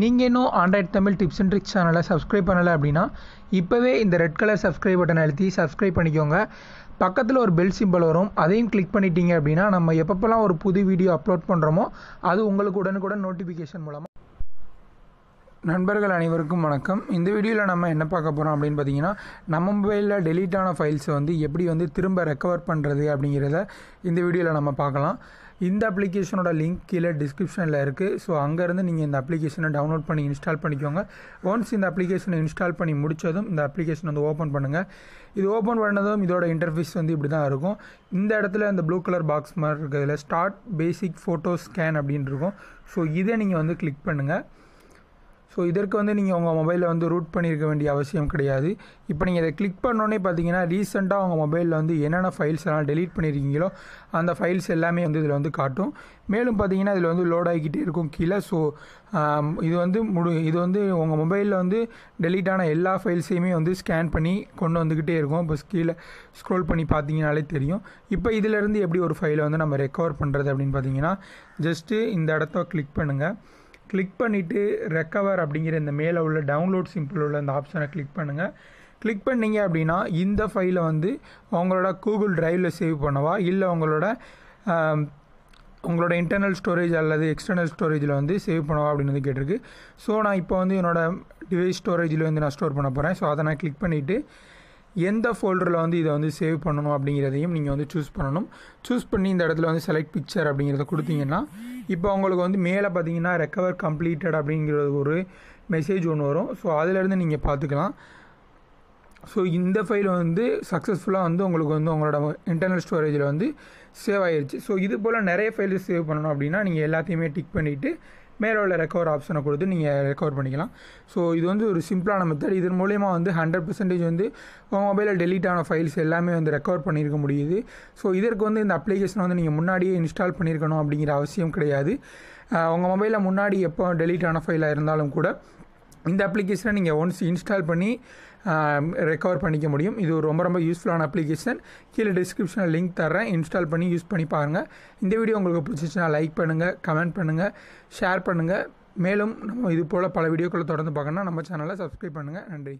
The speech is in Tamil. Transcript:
நீங்கள் இன்னும் Android Tamil tips and tricks சேனலை சப்ஸ்கிரைப் பண்ணலை அப்படின்னா இப்போவே இந்த ரெட் கலர் சப்ஸ்கிரைப் பட்டன் அழுத்தி சப்ஸ்கிரைப் பண்ணிக்கோங்க பக்கத்தில் ஒரு பெல் சிம்பிள் வரும் அதையும் கிளிக் பண்ணிட்டீங்க அப்படின்னா நம்ம எப்பப்போல்லாம் ஒரு புது வீடியோ அப்லோட் பண்ணுறோமோ அது உங்களுக்கு உடனுக்குடன் நோட்டிஃபிகேஷன் மூலமாக நண்பர்கள் அனைவருக்கும் வணக்கம் இந்த வீடியோவில் நம்ம என்ன பார்க்க போகிறோம் அப்படின்னு பார்த்தீங்கன்னா நம்ம மொபைலில் டெலீட் ஆன ஃபைல்ஸை வந்து எப்படி வந்து திரும்ப ரெக்கவர் பண்ணுறது அப்படிங்கிறத இந்த வீடியோவில் நம்ம பார்க்கலாம் இந்த அப்ளிகேஷனோட லிங்க் கீழே டிஸ்கிரிப்ஷனில் இருக்குது ஸோ அங்கேருந்து நீங்கள் இந்த அப்ளிகேஷனை டவுன்லோட் பண்ணி இன்ஸ்டால் பண்ணிக்கோங்க ஒன்ஸ் இந்த அப்ளிகேஷனை இன்ஸ்டால் பண்ணி முடித்ததும் இந்த அப்ளிகேஷன் வந்து ஓப்பன் பண்ணுங்கள் இது ஓப்பன் பண்ணதும் இதோட இன்டர்ஃபேஸ் வந்து இப்படி தான் இருக்கும் இந்த இடத்துல இந்த ப்ளூ கலர் பாக்ஸ் மாதிரி இருக்கிறதுல ஸ்டார்ட் பேசிக் ஃபோட்டோ ஸ்கேன் அப்படின்னு இருக்கும் ஸோ இதை நீங்கள் வந்து கிளிக் பண்ணுங்கள் ஸோ இதற்கு வந்து நீங்கள் உங்கள் மொபைலில் வந்து ரூட் பண்ணியிருக்க வேண்டிய அவசியம் கிடையாது இப்போ நீங்கள் இதை கிளிக் பண்ணோன்னே பார்த்தீங்கன்னா ரீசெண்டாக உங்கள் மொபைலில் வந்து என்னென்ன ஃபைல்ஸ் எல்லாம் டெலீட் பண்ணியிருக்கீங்களோ அந்த ஃபைல்ஸ் எல்லாமே வந்து இதில் வந்து காட்டும் மேலும் பார்த்தீங்கன்னா இதில் வந்து லோட் ஆகிக்கிட்டே இருக்கும் கீழே ஸோ இது வந்து முடி இது வந்து உங்கள் மொபைலில் வந்து டெலீட் ஆன எல்லா ஃபைல்ஸையுமே வந்து ஸ்கேன் பண்ணி கொண்டு வந்துக்கிட்டே இருக்கும் இப்போ கீழே ஸ்க்ரோல் பண்ணி பார்த்தீங்கனாலே தெரியும் இப்போ இதிலேருந்து எப்படி ஒரு ஃபைலை வந்து நம்ம ரெக்கவர் பண்ணுறது அப்படின்னு பார்த்தீங்கன்னா ஜஸ்ட்டு இந்த இடத்த கிளிக் பண்ணுங்கள் கிளிக் பண்ணிவிட்டு ரெக்கவர் அப்படிங்கிற இந்த மேலே உள்ள டவுன்லோட் சிம்பிள் உள்ள அந்த ஆப்ஷனை கிளிக் பண்ணுங்கள் கிளிக் பண்ணிங்க அப்படின்னா இந்த ஃபைலை வந்து உங்களோட கூகுள் ட்ரைவில் சேவ் பண்ணவா இல்லை உங்களோட உங்களோட இன்டர்னல் ஸ்டோரேஜ் அல்லது எக்ஸ்டர்னல் ஸ்டோரேஜில் வந்து சேவ் பண்ணவா அப்படின்னு வந்து கேட்டிருக்கு ஸோ நான் இப்போ வந்து என்னோடய டிவைஸ் ஸ்டோரேஜில் வந்து நான் ஸ்டோர் பண்ண போகிறேன் ஸோ அதை நான் கிளிக் பண்ணிவிட்டு எந்த ஃபோல்டரில் வந்து இதை வந்து சேவ் பண்ணணும் அப்படிங்கிறதையும் நீங்கள் வந்து சூஸ் பண்ணணும் சூஸ் பண்ணி இந்த இடத்துல வந்து செலக்ட் பிக்சர் அப்படிங்கிறத கொடுத்தீங்கன்னா இப்போ உங்களுக்கு வந்து மேலே பார்த்தீங்கன்னா ரெக்கவர் கம்ப்ளீட்டட் அப்படிங்கிற ஒரு மெசேஜ் ஒன்று வரும் ஸோ அதிலேருந்து நீங்கள் பார்த்துக்கலாம் ஸோ இந்த ஃபைல் வந்து சக்ஸஸ்ஃபுல்லாக வந்து உங்களுக்கு வந்து உங்களோட இன்டர்னல் ஸ்டோரேஜில் வந்து சேவ் ஆகிடுச்சு ஸோ இது போல் நிறைய ஃபைல்ஸ் சேவ் பண்ணணும் அப்படின்னா நீங்கள் எல்லாத்தையுமே டிக் பண்ணிவிட்டு மேலே உள்ள ரெக்கவர் ஆப்ஷனை கொடுத்து நீங்கள் ரெக்கவர் பண்ணிக்கலாம் ஸோ இது வந்து ஒரு சிம்பிளான மெத்தட் இதன் மூலயமா வந்து ஹண்ட்ரட் பர்சன்டேஜ் வந்து உங்கள் மொபைலில் டெலீட் ஆன ஃபைல்ஸ் எல்லாமே வந்து ரெக்கவர் பண்ணியிருக்க முடியுது ஸோ இதற்கு வந்து இந்த அப்ளிகேஷனை வந்து நீங்கள் முன்னாடியே இன்ஸ்டால் பண்ணியிருக்கணும் அப்படிங்கிற அவசியம் கிடையாது உங்கள் மொபைலில் முன்னாடி எப்போ டெலீட் ஆன ஃபைலாக இருந்தாலும் கூட இந்த அப்ளிகேஷனை நீங்கள் ஒன்ஸ் இன்ஸ்டால் பண்ணி ரெக்கவர் பண்ணிக்க முடியும் இது ரொம்ப ரொம்ப யூஸ்ஃபுல்லான அப்ளிகேஷன் கீழே டிஸ்கிரிப்ஷனில் லிங்க் தரேன் இன்ஸ்டால் பண்ணி யூஸ் பண்ணி பாருங்கள் இந்த வீடியோ உங்களுக்கு பிடிச்சிச்சுன்னா லைக் பண்ணுங்கள் கமெண்ட் பண்ணுங்கள் ஷேர் பண்ணுங்கள் மேலும் நம்ம இது போல் பல வீடியோக்களை தொடர்ந்து பார்க்கணும்னா நம்ம சேனலை சப்ஸ்கிரைப் பண்ணுங்கள் நன்றி